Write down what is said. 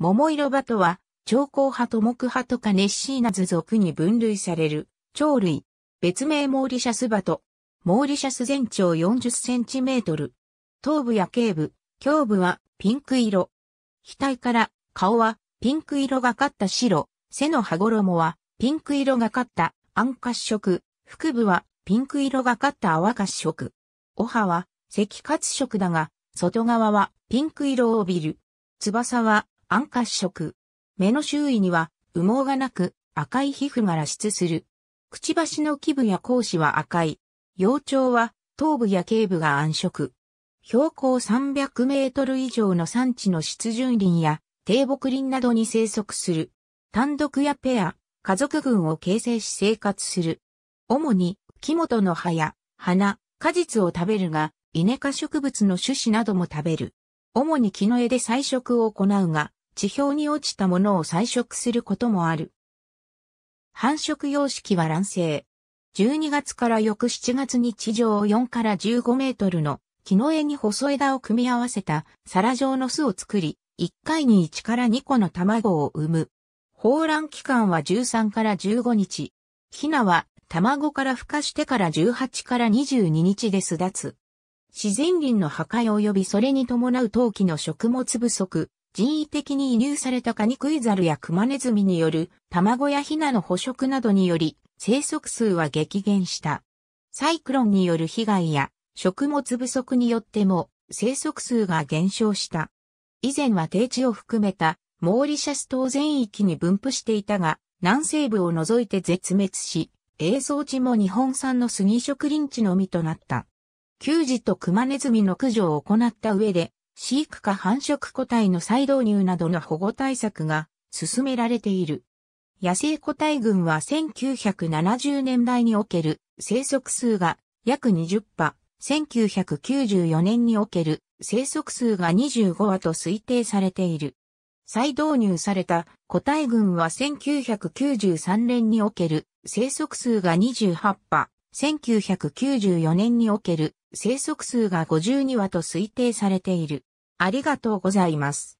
桃色場とは、長江派と木派とかネッシーナズ族に分類される、鳥類。別名モーリシャス場と、モーリシャス全長40センチメートル。頭部や頸部、胸部はピンク色。額から顔はピンク色がかった白、背の羽衣はピンク色がかった暗褐色、腹部はピンク色がかった淡褐色。お歯は赤褐色だが、外側はピンク色を帯びる。翼は暗褐色。目の周囲には羽毛がなく赤い皮膚が露出する。くちばしの基部や甲子は赤い。幼鳥は頭部や頸部が暗色。標高300メートル以上の山地の湿潤林や低木林などに生息する。単独やペア、家族群を形成し生活する。主に木本の葉や花、果実を食べるが、イネ科植物の種子なども食べる。主に木の枝で採食を行うが、地表に落ちたものを採食することもある。繁殖様式は卵生。12月から翌7月に地上4から15メートルの木の枝に細枝を組み合わせた皿状の巣を作り、1回に1から2個の卵を産む。放卵期間は13から15日。ヒナは卵から孵化してから18から22日で巣立つ。自然林の破壊及びそれに伴う陶器の食物不足、人為的に移入されたカニクイザルやクマネズミによる卵やヒナの捕食などにより生息数は激減した。サイクロンによる被害や食物不足によっても生息数が減少した。以前は低地を含めたモーリシャス島全域に分布していたが南西部を除いて絶滅し、映像地も日本産の杉植林地のみとなった。球児とクマネズミの駆除を行った上で、飼育か繁殖個体の再導入などの保護対策が進められている。野生個体群は1970年代における生息数が約20羽、1994年における生息数が25羽と推定されている。再導入された個体群は1993年における生息数が28羽、1994年における生息数が52羽と推定されている。ありがとうございます。